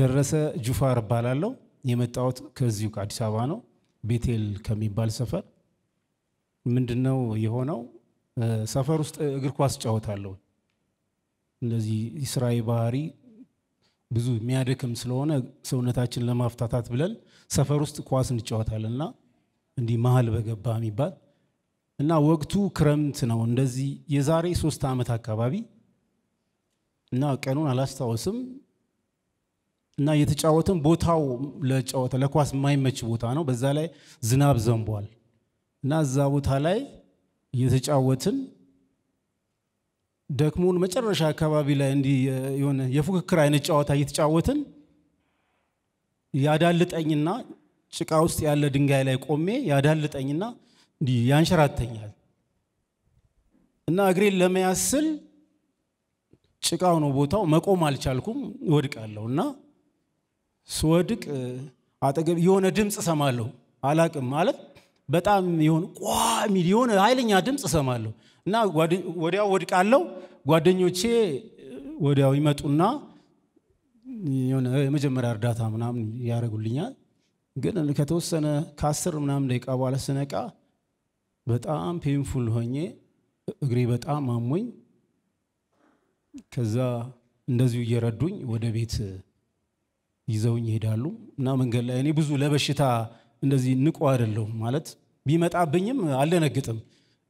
ደረሰ ጁፋር እባላለሁ። የመጣሁት ከዚሁ ከአዲስ አበባ ነው፣ ቤቴል ከሚባል ሰፈር። ምንድነው የሆነው? ሰፈር ውስጥ እግር ኳስ እጫወታለሁ። እንደዚህ ስራዬ ባህሪ ብዙ የሚያደክም ስለሆነ ሰውነታችን ለማፍታታት ብለን ሰፈር ውስጥ ኳስ እንጫወታለን እና እንዲህ መሀል በገባ የሚባል እና ወቅቱ ክረምት ነው። እንደዚህ የዛሬ ሶስት ዓመት አካባቢ እና ቀኑን አላስታወስም እና የተጫወትን ቦታው ለጨዋታ ለኳስ የማይመች ቦታ ነው። በዛ ላይ ዝናብ ዘንቧል እና እዛ ቦታ ላይ የተጫወትን ደክሞን መጨረሻ አካባቢ ላይ እንዲህ የሆነ የፉክክር አይነት ጨዋታ እየተጫወትን ያዳልጠኝና ጭቃ ውስጥ ያለ ድንጋይ ላይ ቆሜ ያዳልጠኝና እንዲህ ያንሸራተኛል እና እግሬን ለመያዝ ስል ጭቃው ነው ቦታው፣ መቆም አልቻልኩም፣ እወድቃለሁ እና ስወድቅ አጠገብ የሆነ ድምፅ እሰማለሁ። አላቅም ማለት በጣም የሆነ ቋ የሚል የሆነ ኃይለኛ ድምፅ እሰማለሁ እና ወዲያው ወድቃለሁ። ጓደኞቼ ወዲያው ይመጡና የሆነ የመጀመሪያ እርዳታ ምናምን ያደርጉልኛል። ግን ከተወሰነ ከአስር ምናምን ደቂቃ በኋላ ስነቃ በጣም ፔንፉል ሆኜ እግሬ በጣም አሞኝ ከዛ እንደዚሁ እየረዱኝ ወደ ቤት ይዘውኝ ይሄዳሉ እና መንገድ ላይ እኔ ብዙ ለበሽታ እንደዚህ ንቁ አይደለሁም ማለት ቢመጣብኝም አልደነግጥም።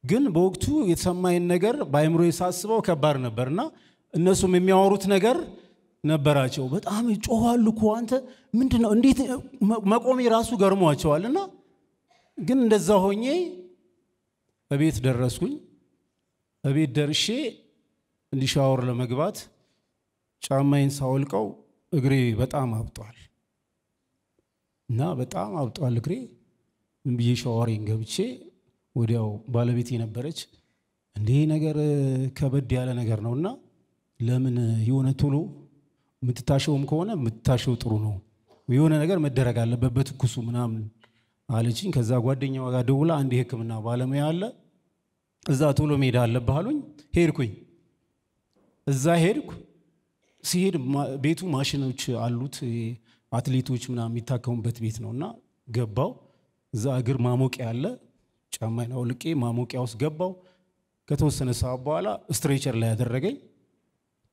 ግን በወቅቱ የተሰማኝን ነገር በአይምሮ የሳስበው ከባድ ነበር እና እነሱም የሚያወሩት ነገር ነበራቸው። በጣም ይጮኋሉ እኮ አንተ ምንድን ነው እንዴት መቆሜ ራሱ ገርሟቸዋል። እና ግን እንደዛ ሆኜ እቤት ደረስኩኝ። በቤት ደርሼ እንዲሻወር ለመግባት ጫማዬን ሳወልቀው እግሬ በጣም አብጧል እና በጣም አብጧል እግሬ ብዬ ሻወሬን ገብቼ ወዲያው ባለቤት የነበረች እንዲህ ነገር ከበድ ያለ ነገር ነው እና ለምን የሆነ ቶሎ የምትታሸውም ከሆነ የምትታሸው ጥሩ ነው፣ የሆነ ነገር መደረግ አለበት በትኩሱ ምናምን አለችኝ። ከዛ ጓደኛዋ ጋር ደውላ አንድ የሕክምና ባለሙያ አለ እዛ ቶሎ መሄድ አለብህ አሉኝ። ሄድኩኝ፣ እዛ ሄድኩ። ሲሄድ ቤቱ ማሽኖች አሉት አትሌቶች ምናምን የሚታከሙበት ቤት ነው እና ገባው። እዛ እግር ማሞቂያ አለ። ጫማዬን አውልቄ ማሞቂያ ውስጥ ገባው። ከተወሰነ ሰዓት በኋላ ስትሬቸር ላይ ያደረገኝ።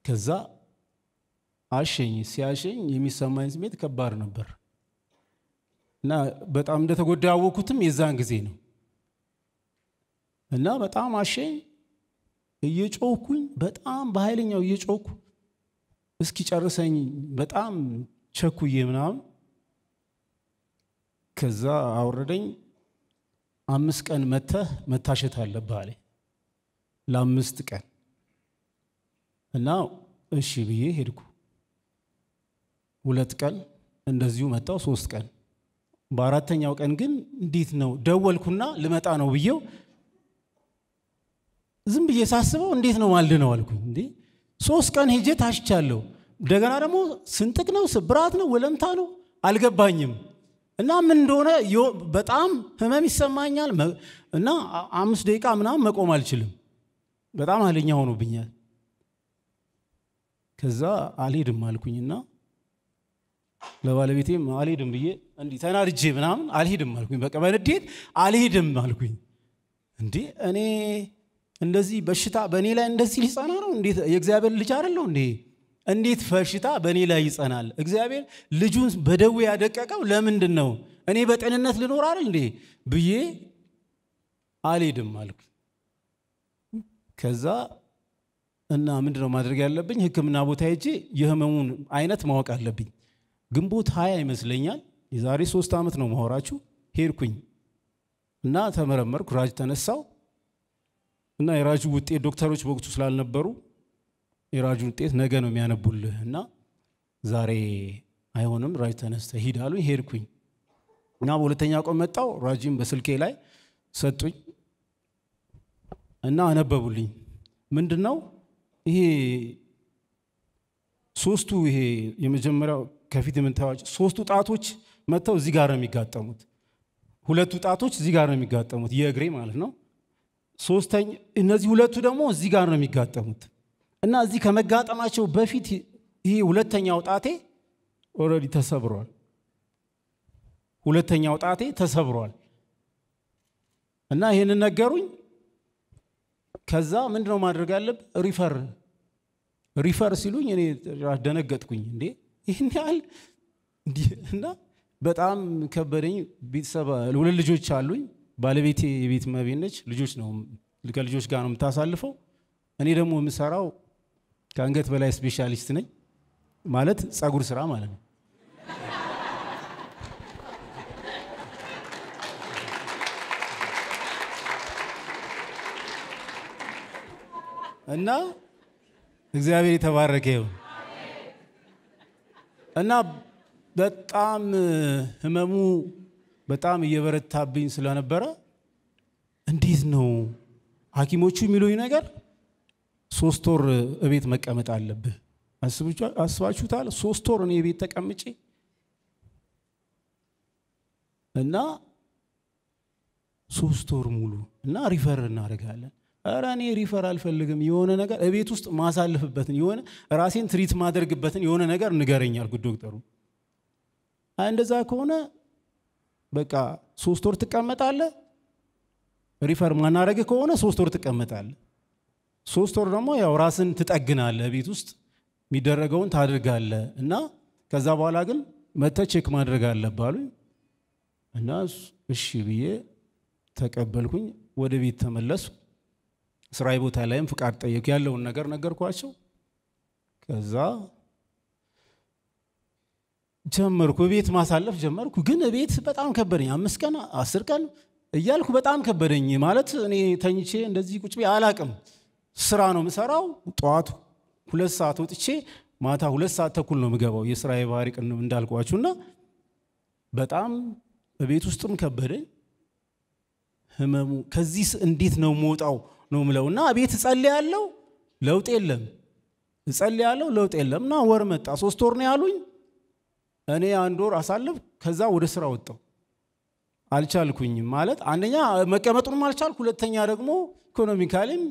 ከዛ አሸኝ። ሲያሸኝ የሚሰማኝ ስሜት ከባድ ነበር እና በጣም እንደተጎዳ ያወቅኩትም የዛን ጊዜ ነው እና በጣም አሸኝ። እየጮኩኝ በጣም በኃይለኛው እየጮኩ እስኪጨርሰኝ በጣም ቸኩዬ ምናምን ከዛ አወረደኝ። አምስት ቀን መተህ መታሸት አለብህ አለ ለአምስት ቀን እና እሺ ብዬ ሄድኩ። ሁለት ቀን እንደዚሁ መጣው፣ ሶስት ቀን። በአራተኛው ቀን ግን እንዴት ነው ደወልኩና ልመጣ ነው ብዬው፣ ዝም ብዬ ሳስበው እንዴት ነው ማልድ ነው አልኩኝ። ሶስት ቀን ሄጄ ታሽቻለሁ። እንደገና ደግሞ ስንጥቅ ነው፣ ስብራት ነው፣ ወለምታ ነው፣ አልገባኝም። እና ምን እንደሆነ በጣም ህመም ይሰማኛል እና አምስት ደቂቃ ምናምን መቆም አልችልም። በጣም አለኛ ሆኖብኛል። ከዛ አልሄድም አልኩኝና ለባለቤቴም አልሄድም ብዬ እንዲህ ተናድጄ ምናምን አልሄድም አልኩኝ። በቃ በንዴት አልሄድም አልኩኝ። እንዲህ እኔ እንደዚህ በሽታ በእኔ ላይ እንደዚህ ሊጸና ነው? እንዴት የእግዚአብሔር ልጅ አይደለሁ እንዴ? እንዴት በሽታ በእኔ ላይ ይጸናል? እግዚአብሔር ልጁን በደዌ ያደቀቀው ለምንድን ነው? እኔ በጤንነት ልኖር አይደል እንዴ ብዬ አልሄድም አልኩ። ከዛ እና ምንድን ነው ማድረግ ያለብኝ? ህክምና ቦታ ሄጄ የህመሙን አይነት ማወቅ አለብኝ። ግንቦት ሀያ ይመስለኛል የዛሬ ሶስት ዓመት ነው ማወራችሁ። ሄድኩኝ እና ተመረመርኩ። ራጅ ተነሳው እና የራጁ ውጤት ዶክተሮች በወቅቱ ስላልነበሩ የራጁ ውጤት ነገ ነው የሚያነቡልህ እና ዛሬ አይሆንም ራጅ ተነስተ ሂድ አሉኝ። ሄድኩኝ እና በሁለተኛ ቀን መጣው ራጅም በስልኬ ላይ ሰጡኝ እና አነበቡልኝ። ምንድን ነው ይሄ ሶስቱ ይሄ የመጀመሪያው ከፊት የምታዩዋቸው ሶስቱ ጣቶች መጥተው እዚህ ጋር ነው የሚጋጠሙት። ሁለቱ ጣቶች እዚህ ጋር ነው የሚጋጠሙት፣ የእግሬ ማለት ነው። ሶስተኛ እነዚህ ሁለቱ ደግሞ እዚህ ጋር ነው የሚጋጠሙት እና እዚህ ከመጋጠማቸው በፊት ይህ ሁለተኛው ጣቴ ኦልሬዲ ተሰብሯል። ሁለተኛው ጣቴ ተሰብሯል እና ይህንን ነገሩኝ። ከዛ ምንድነው ማድረግ ያለብ ሪፈር ሪፈር ሲሉኝ እኔ ደነገጥኩኝ። እንዴ ይህን ያህል እና በጣም ከበደኝ። ቤተሰብ ሁለት ልጆች አሉኝ። ባለቤቴ የቤት እመቤት ነች። ልጆች ነው ከልጆች ጋር ነው የምታሳልፈው። እኔ ደግሞ የምሰራው ከአንገት በላይ ስፔሻሊስት ነኝ፣ ማለት ጸጉር ስራ ማለት ነው። እና እግዚአብሔር የተባረከ ይሁን እና በጣም ህመሙ በጣም እየበረታብኝ ስለነበረ እንዴት ነው ሐኪሞቹ የሚሉኝ ነገር ሶስት ወር እቤት መቀመጥ አለብህ። አስባችሁታል? ሶስት ወር እኔ ቤት ተቀምጬ እና ሶስት ወር ሙሉ እና ሪፈር እናደርጋለን። እረ እኔ ሪፈር አልፈልግም። የሆነ ነገር እቤት ውስጥ ማሳልፍበትን የሆነ ራሴን ትሪት ማደርግበትን የሆነ ነገር ንገረኛል ጉድ ዶክተሩ። እንደዛ ከሆነ በቃ ሶስት ወር ትቀመጣለህ። ሪፈር ማናረግ ከሆነ ሶስት ወር ትቀመጣለ ሶስት ወር ደግሞ ያው ራስን ትጠግናለ ቤት ውስጥ የሚደረገውን ታድርጋለ እና ከዛ በኋላ ግን መተ ቼክ ማድረግ አለባሉ እና እሺ ብዬ ተቀበልኩኝ። ወደ ቤት ተመለሱ። ስራዬ ቦታ ላይም ፍቃድ ጠየቅ፣ ያለውን ነገር ነገርኳቸው። ከዛ ጀመርኩ። ቤት ማሳለፍ ጀመርኩ። ግን ቤት በጣም ከበደኝ። አምስት ቀን አስር ቀን እያልኩ በጣም ከበደኝ። ማለት እኔ ተኝቼ እንደዚህ ቁጭ አላቅም። ስራ ነው የምሰራው። ጠዋቱ ሁለት ሰዓት ወጥቼ ማታ ሁለት ሰዓት ተኩል ነው የምገባው። የስራ የባህሪ ቅን እና በጣም በቤት ውስጥም ከበደኝ ህመሙ። ከዚህ እንዴት ነው የምወጣው ነው ምለው እና ቤት እጸልያለሁ፣ ለውጥ የለም። እጸልያለሁ፣ ለውጥ የለም። እና ወር መጣ፣ ሶስት ወር ነው ያሉኝ። እኔ አንድ ወር አሳልፍ፣ ከዛ ወደ ስራ ወጣው አልቻልኩኝም። ማለት አንደኛ መቀመጡንም አልቻልኩ፣ ሁለተኛ ደግሞ ኢኮኖሚካሊም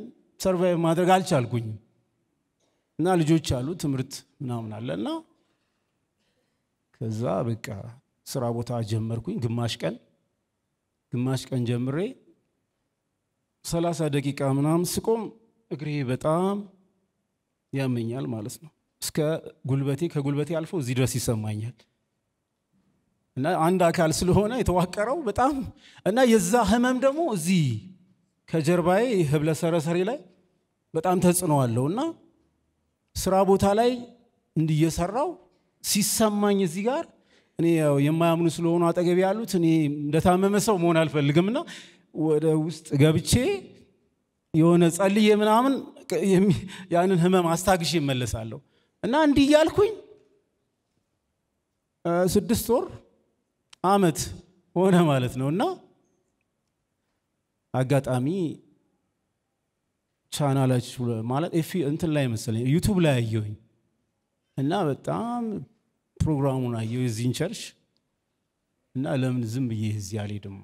ሰርቫይቭ ማድረግ አልቻልኩኝም። እና ልጆች አሉ ትምህርት ምናምን አለ እና ከዛ በቃ ስራ ቦታ ጀመርኩኝ። ግማሽ ቀን ግማሽ ቀን ጀምሬ ሰላሳ ደቂቃ ምናምን ስቆም እግሬ በጣም ያመኛል ማለት ነው። እስከ ጉልበቴ ከጉልበቴ አልፎ እዚህ ድረስ ይሰማኛል እና አንድ አካል ስለሆነ የተዋቀረው በጣም እና የዛ ህመም ደግሞ እዚህ ከጀርባዬ ህብለ ሰረሰሬ ላይ በጣም ተጽዕኖ አለው እና ስራ ቦታ ላይ እንዲየሰራው ሲሰማኝ እዚህ ጋር እኔ የማያምኑ ስለሆኑ አጠገቤ ያሉት እኔ እንደታመመ ሰው መሆን አልፈልግምና ወደ ውስጥ ገብቼ የሆነ ጸልዬ ምናምን ያንን ህመም አስታግሼ እመለሳለሁ። እና እንዲህ እያልኩኝ ስድስት ወር አመት ሆነ ማለት ነው እና አጋጣሚ ቻናላች ማለት እንትን ላይ መሰለኝ ዩቱብ ላይ አየሁኝ እና በጣም ፕሮግራሙን አየሁ የዚህን ቸርች እና ለምን ዝም ብዬ እዚህ አልሄድም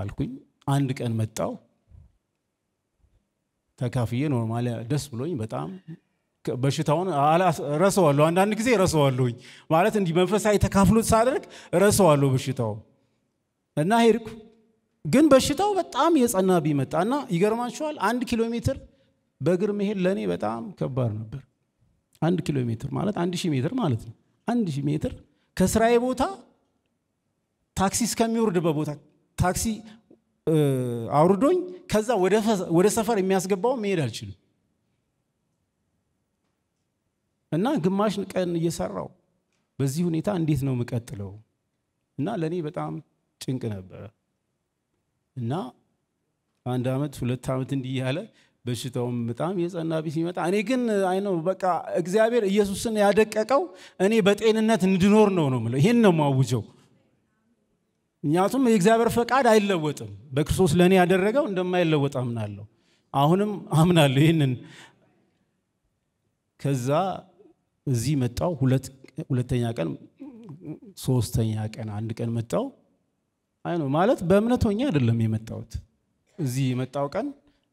አልኩኝ። አንድ ቀን መጣው ተካፍዬ ኖርማል ደስ ብሎኝ በጣም በሽታውን ረሰዋለሁ። አንዳንድ ጊዜ ረሰዋለሁኝ ማለት እንዲህ መንፈሳዊ ተካፍሎት ሳደርግ ረሰዋለሁ በሽታው እና ሄድኩ። ግን በሽታው በጣም የጸና ቢመጣ እና ይገርማችኋል፣ አንድ ኪሎ ሜትር በእግር መሄድ ለእኔ በጣም ከባድ ነበር። አንድ ኪሎ ሜትር ማለት አንድ ሺህ ሜትር ማለት ነው። አንድ ሺህ ሜትር ከስራዬ ቦታ ታክሲ እስከሚወርድበት ቦታ ታክሲ አውርዶኝ ከዛ ወደ ሰፈር የሚያስገባው መሄድ አልችልም። እና ግማሽ ቀን እየሰራው በዚህ ሁኔታ እንዴት ነው የምቀጥለው? እና ለእኔ በጣም ጭንቅ ነበረ እና አንድ ዓመት ሁለት ዓመት እንዲህ ያለ በሽታውም በጣም የጸና ቢስ ይመጣ። እኔ ግን አይ ነው በቃ እግዚአብሔር ኢየሱስን ያደቀቀው እኔ በጤንነት እንድኖር ነው ነው የምለው። ይህን ነው ማውጀው። ምክንያቱም የእግዚአብሔር ፈቃድ አይለወጥም። በክርስቶስ ለእኔ ያደረገው እንደማይለወጥ አምናለሁ። አሁንም አምናለሁ ይህንን ከዛ እዚህ መጣው። ሁለተኛ ቀን፣ ሶስተኛ ቀን አንድ ቀን መጣው። አይ ማለት በእምነት ሆኜ አይደለም የመጣሁት እዚህ የመጣው ቀን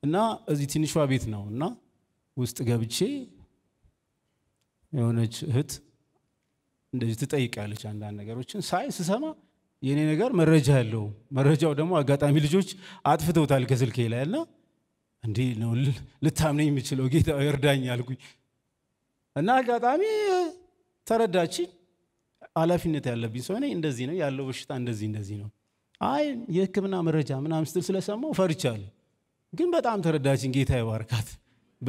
እና እዚህ ትንሿ ቤት ነው እና ውስጥ ገብቼ የሆነች እህት እንደዚህ ትጠይቃለች አንዳንድ ነገሮችን ሳይ ስሰማ የእኔ ነገር መረጃ ያለው መረጃው ደግሞ አጋጣሚ ልጆች አጥፍተውታል ከስልኬ ላይ እና እንዲህ ነው ልታምነኝ የምችለው ጌታ እርዳኝ አልኩኝ። እና አጋጣሚ ተረዳችኝ። ኃላፊነት ያለብኝ ሰው እንደዚህ ነው ያለው በሽታ እንደዚህ እንደዚህ ነው። አይ የህክምና መረጃ ምናምን ስትል ስለሰማው ፈርቻለሁ። ግን በጣም ተረዳችኝ። ጌታ ይባርካት።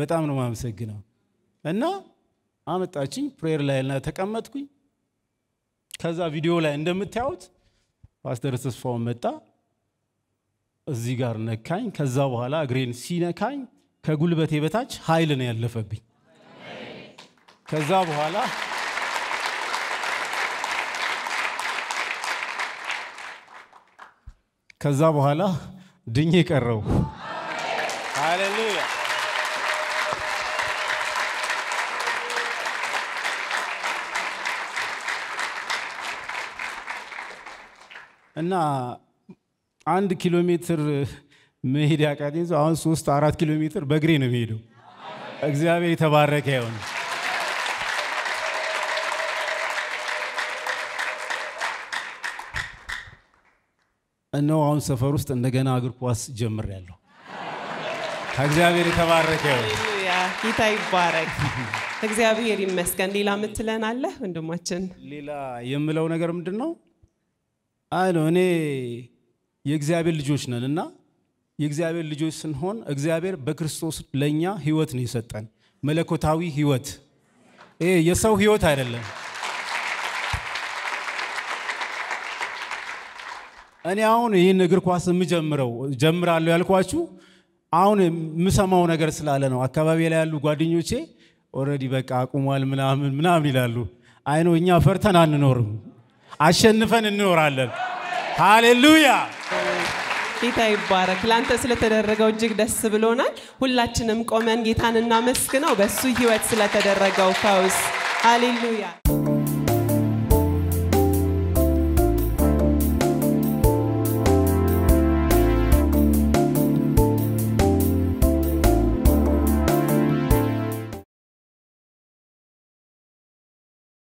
በጣም ነው ማመሰግነው። እና አመጣችኝ። ፕሬየር ላይ ተቀመጥኩኝ። ከዛ ቪዲዮ ላይ እንደምታዩት ፓስተር ተስፋውን መጣ እዚህ ጋር ነካኝ። ከዛ በኋላ እግሬን ሲነካኝ ከጉልበቴ በታች ኃይል ነው ያለፈብኝ። ከዛ በኋላ ከዛ በኋላ ድኜ ቀረው። ሃሌሉያ። እና አንድ ኪሎ ሜትር መሄድ ያቃተኝ አሁን ሶስት አራት ኪሎ ሜትር በእግሬ ነው የሚሄደው። እግዚአብሔር የተባረከ ይሆን። እነው አሁን ሰፈር ውስጥ እንደገና እግር ኳስ ያለው ከእግዚአብሔር የተባረከ ጌታ ይባረክ። እግዚአብሔር ይመስገን። ሌላ ምትለን አለ ወንድማችን? ሌላ የምለው ነገር ምንድን ነው? አይ ነው እኔ የእግዚአብሔር ልጆች ነን እና የእግዚአብሔር ልጆች ስንሆን እግዚአብሔር በክርስቶስ ለእኛ ህይወት ነው የሰጠን፣ መለኮታዊ ህይወት። ይሄ የሰው ህይወት አይደለም። እኔ አሁን ይህን እግር ኳስ የምጀምረው ጀምራለሁ ያልኳችሁ አሁን የምሰማው ነገር ስላለ ነው። አካባቢ ላይ ያሉ ጓደኞቼ ኦልሬዲ በቃ አቁሟል ምናምን ምናምን ይላሉ። አይኖ እኛ ፈርተን አንኖርም፣ አሸንፈን እንኖራለን። ሃሌሉያ! ጌታ ይባረክ። ለአንተ ስለተደረገው እጅግ ደስ ብሎናል። ሁላችንም ቆመን ጌታን እናመስግነው በእሱ ህይወት ስለተደረገው ፈውስ። ሃሌሉያ!